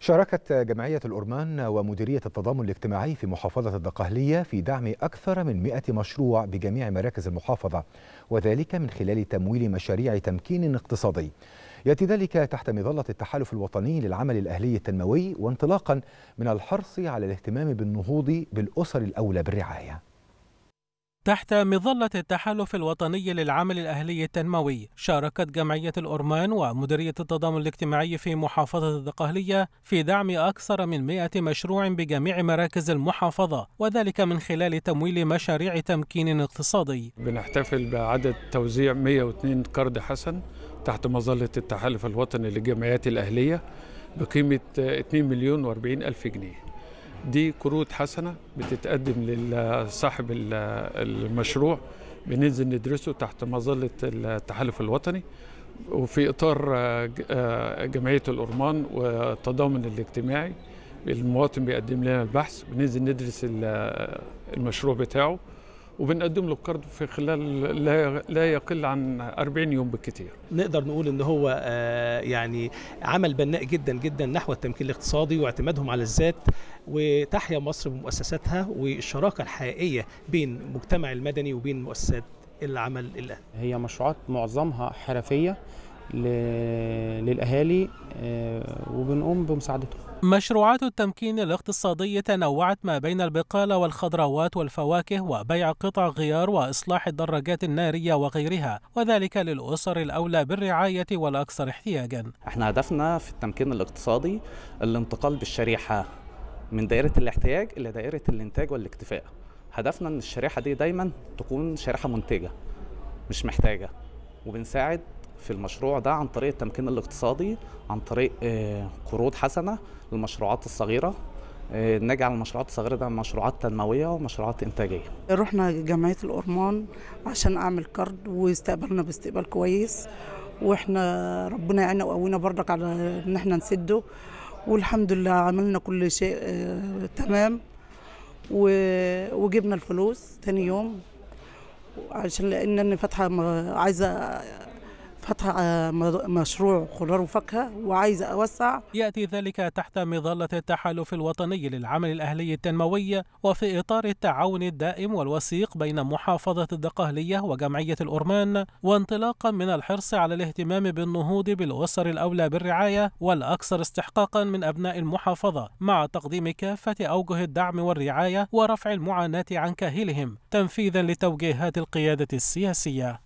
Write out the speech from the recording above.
شاركت جمعية الأرمان ومديرية التضامن الاجتماعي في محافظة الدقهلية في دعم أكثر من 100 مشروع بجميع مراكز المحافظة وذلك من خلال تمويل مشاريع تمكين اقتصادي يأتي ذلك تحت مظلة التحالف الوطني للعمل الأهلي التنموي وانطلاقا من الحرص على الاهتمام بالنهوض بالأسر الأولى بالرعاية تحت مظلة التحالف الوطني للعمل الأهلي التنموي شاركت جمعية الأرمان ومديرية التضامن الاجتماعي في محافظة الدقهلية في دعم أكثر من 100 مشروع بجميع مراكز المحافظة وذلك من خلال تمويل مشاريع تمكين اقتصادي بنحتفل بعدد توزيع 102 قرض حسن تحت مظلة التحالف الوطني للجمعيات الأهلية بقيمة 2 مليون و40 ألف جنيه دي كروت حسنة بتتقدم لصاحب المشروع بننزل ندرسه تحت مظلة التحالف الوطني وفي إطار آه، آه، جمعية الأرمان والتضامن الاجتماعي المواطن بيقدم لنا البحث بننزل ندرس المشروع بتاعه وبنقدم له القرض في خلال لا يقل عن 40 يوم بالكثير نقدر نقول ان هو آه، يعني عمل بناء جدا جدا نحو التمكين الاقتصادي واعتمادهم على الذات وتحيا مصر بمؤسساتها والشراكه الحقيقيه بين المجتمع المدني وبين مؤسسات العمل الآن هي مشروعات معظمها حرفية للأهالي آه، وبنقوم بمساعدتهم مشروعات التمكين الاقتصادي تنوعت ما بين البقالة والخضروات والفواكه وبيع قطع غيار وإصلاح الدراجات النارية وغيرها وذلك للأسر الأولى بالرعاية والأكثر احتياجا احنا هدفنا في التمكين الاقتصادي الانتقال بالشريحة من دائرة الاحتياج إلى دائرة الانتاج والاكتفاء هدفنا أن الشريحة دي دايما تكون شريحة منتجة مش محتاجة وبنساعد في المشروع ده عن طريق التمكين الاقتصادي عن طريق آه، قروض حسنه للمشروعات الصغيره آه، نجعل المشروعات الصغيره ده مشروعات تنمويه ومشروعات انتاجيه. رحنا جمعيه الأرمان عشان اعمل كارد واستقبلنا باستقبال كويس واحنا ربنا يعيننا وقوينا بردك على ان احنا نسده والحمد لله عملنا كل شيء آه، تمام وجبنا الفلوس تاني يوم عشان لان انا فاتحه عايزه فتح آه، مشروع خضار وفاكهة وعايز أوسع يأتي ذلك تحت مظلة التحالف الوطني للعمل الأهلي التنموي وفي إطار التعاون الدائم والوثيق بين محافظة الدقهلية وجمعية الأرمان وانطلاقا من الحرص على الاهتمام بالنهوض بالأسر الأولى بالرعاية والأكثر استحقاقا من أبناء المحافظة مع تقديم كافة أوجه الدعم والرعاية ورفع المعاناة عن كاهلهم تنفيذا لتوجيهات القيادة السياسية